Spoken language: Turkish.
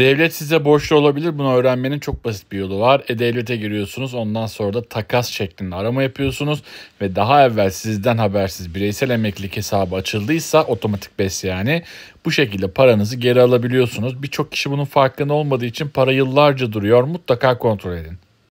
Devlet size borçlu olabilir. Bunu öğrenmenin çok basit bir yolu var. E-Devlet'e giriyorsunuz. Ondan sonra da takas şeklinde arama yapıyorsunuz. Ve daha evvel sizden habersiz bireysel emeklilik hesabı açıldıysa otomatik bes yani. Bu şekilde paranızı geri alabiliyorsunuz. Birçok kişi bunun farkında olmadığı için para yıllarca duruyor. Mutlaka kontrol edin.